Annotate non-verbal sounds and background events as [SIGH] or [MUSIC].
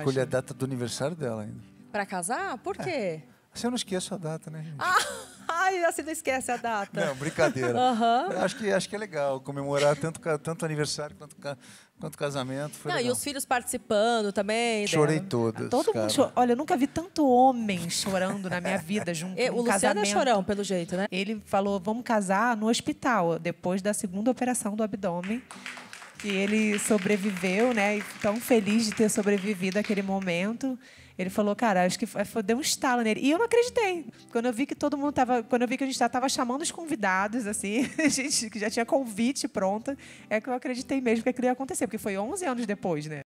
Escolhi a data do aniversário dela ainda. Pra casar? Por é. quê? Assim eu não esqueço a data, né, gente? Ah! [LAUGHS] Ai, você não esquece a data. Não, brincadeira. Uhum. Acho, que, acho que é legal comemorar tanto, tanto aniversário quanto, quanto casamento. não, legal. E os filhos participando também. Né? Chorei dela. todas. Todo cara. mundo chorou. Olha, eu nunca vi tanto homem chorando na minha vida junto com [LAUGHS] um O Luciano é chorão, pelo jeito, né? Ele falou, vamos casar no hospital, depois da segunda operação do abdômen. E ele sobreviveu, né? tão feliz de ter sobrevivido àquele momento. Ele falou, cara, acho que foi, deu um estalo nele. E eu não acreditei. Quando eu vi que todo mundo tava. Quando eu vi que a gente estava chamando os convidados, assim, [LAUGHS] a gente que já tinha convite pronta, é que eu acreditei mesmo que aquilo ia acontecer, porque foi 11 anos depois, né?